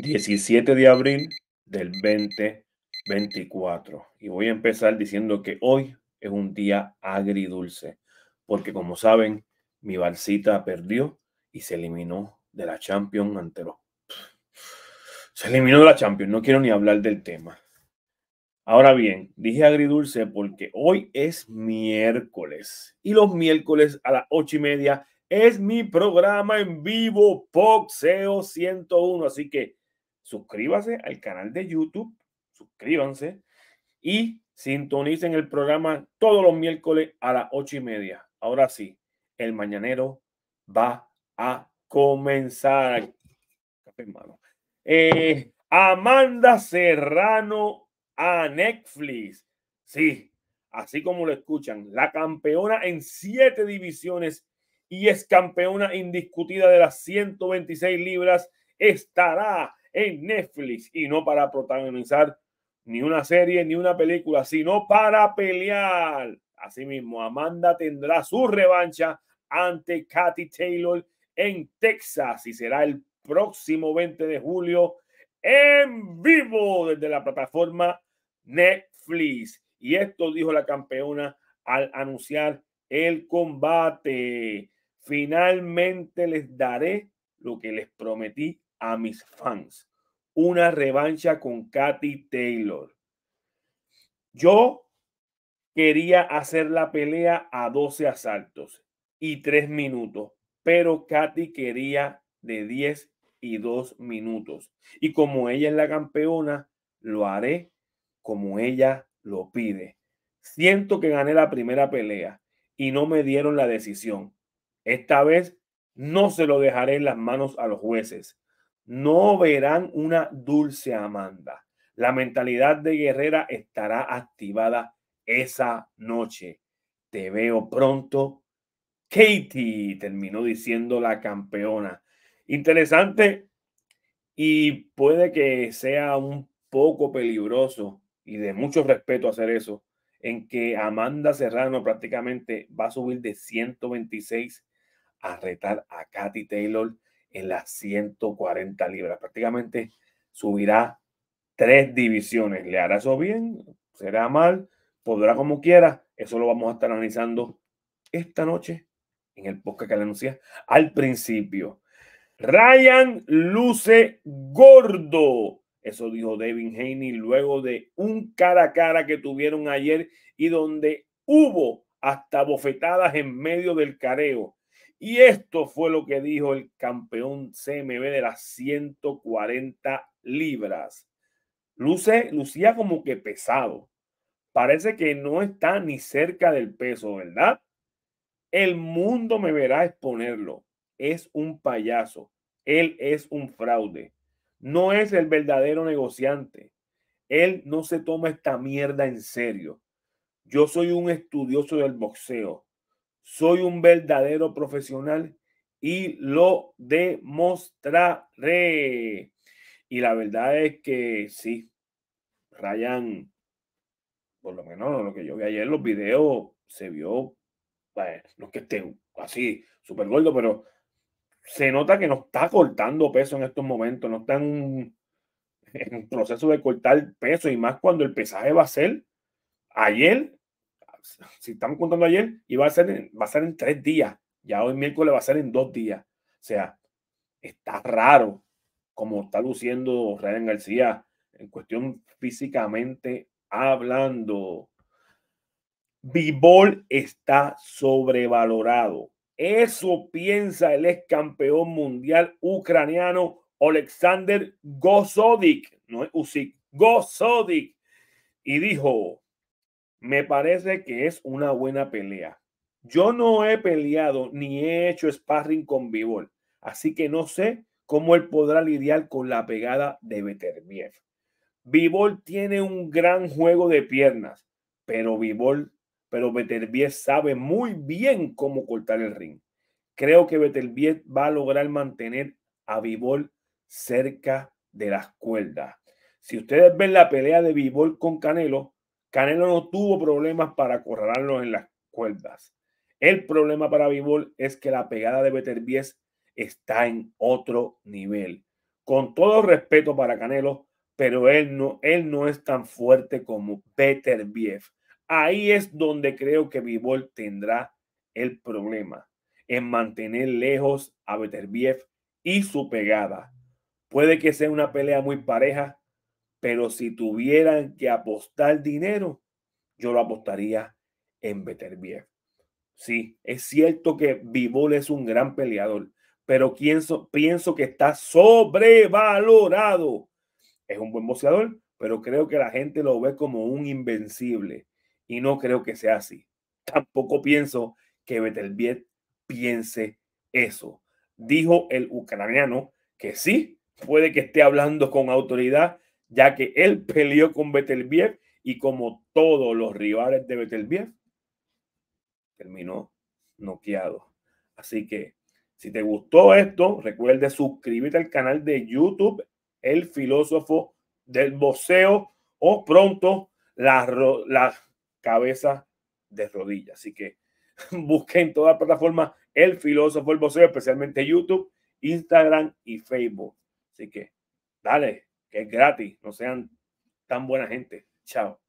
17 de abril del 2024. Y voy a empezar diciendo que hoy es un día agridulce, porque como saben, mi balsita perdió y se eliminó de la Champions ante Se eliminó de la Champions, no quiero ni hablar del tema. Ahora bien, dije agridulce porque hoy es miércoles y los miércoles a las ocho y media es mi programa en vivo Boxeo 101. Así que suscríbase al canal de YouTube, suscríbanse y sintonicen el programa todos los miércoles a las ocho y media. Ahora sí, el mañanero va a comenzar. Eh, Amanda Serrano a Netflix. Sí, así como lo escuchan, la campeona en siete divisiones y es campeona indiscutida de las 126 libras estará en Netflix y no para protagonizar ni una serie ni una película, sino para pelear. Asimismo, Amanda tendrá su revancha ante Katy Taylor en Texas y será el próximo 20 de julio en vivo desde la plataforma Netflix. Y esto dijo la campeona al anunciar el combate. Finalmente les daré lo que les prometí a mis fans una revancha con Katy Taylor. Yo quería hacer la pelea a 12 asaltos y 3 minutos, pero Katy quería de 10 y 2 minutos. Y como ella es la campeona, lo haré como ella lo pide. Siento que gané la primera pelea y no me dieron la decisión. Esta vez no se lo dejaré en las manos a los jueces no verán una dulce Amanda. La mentalidad de guerrera estará activada esa noche. Te veo pronto. Katie, terminó diciendo la campeona. Interesante y puede que sea un poco peligroso y de mucho respeto hacer eso, en que Amanda Serrano prácticamente va a subir de 126 a retar a Katy Taylor en las 140 libras. Prácticamente subirá tres divisiones. ¿Le hará eso bien? ¿Será mal? ¿Podrá como quiera? Eso lo vamos a estar analizando esta noche en el podcast que le anuncié al principio. Ryan luce gordo. Eso dijo Devin Haney luego de un cara a cara que tuvieron ayer y donde hubo hasta bofetadas en medio del careo. Y esto fue lo que dijo el campeón CMB de las 140 libras. Luce, lucía como que pesado. Parece que no está ni cerca del peso, ¿verdad? El mundo me verá exponerlo. Es un payaso. Él es un fraude. No es el verdadero negociante. Él no se toma esta mierda en serio. Yo soy un estudioso del boxeo soy un verdadero profesional y lo demostraré. Y la verdad es que sí, Ryan, por lo menos lo que yo vi ayer, los videos se vio, los pues, no es que estén así, súper gordo, pero se nota que no está cortando peso en estos momentos, no está en proceso de cortar peso y más cuando el pesaje va a ser ayer si estamos contando ayer, a ser va a ser en tres días. Ya hoy miércoles va a ser en dos días. O sea, está raro como está luciendo Ryan García en cuestión físicamente hablando. Bibol está sobrevalorado. Eso piensa el ex campeón mundial ucraniano Alexander Gozodik, no es Usyk, Gozodik, y dijo, me parece que es una buena pelea. Yo no he peleado ni he hecho sparring con Bivol, así que no sé cómo él podrá lidiar con la pegada de Beterbiev. Bivol tiene un gran juego de piernas, pero Bivol, pero sabe muy bien cómo cortar el ring. Creo que Beterbiev va a lograr mantener a Bivol cerca de las cuerdas. Si ustedes ven la pelea de Bivol con Canelo, Canelo no tuvo problemas para acorralarlo en las cuerdas. El problema para Bivol es que la pegada de Beterbiev está en otro nivel. Con todo respeto para Canelo, pero él no, él no es tan fuerte como Beterbiev. Ahí es donde creo que Bivol tendrá el problema en mantener lejos a Beterbiev y su pegada. Puede que sea una pelea muy pareja, pero si tuvieran que apostar dinero, yo lo apostaría en Beterbiev. Sí, es cierto que Vivol es un gran peleador, pero pienso, pienso que está sobrevalorado. Es un buen boxeador, pero creo que la gente lo ve como un invencible y no creo que sea así. Tampoco pienso que Betelbiet piense eso. Dijo el ucraniano que sí, puede que esté hablando con autoridad ya que él peleó con Betelbiev y como todos los rivales de Betelbiev, terminó noqueado. Así que si te gustó esto, recuerde suscribirte al canal de YouTube El Filósofo del Boceo o pronto las cabezas de rodillas. Así que busque en todas las plataformas El Filósofo del Boceo, especialmente YouTube, Instagram y Facebook. Así que dale, que es gratis. No sean tan buena gente. Chao.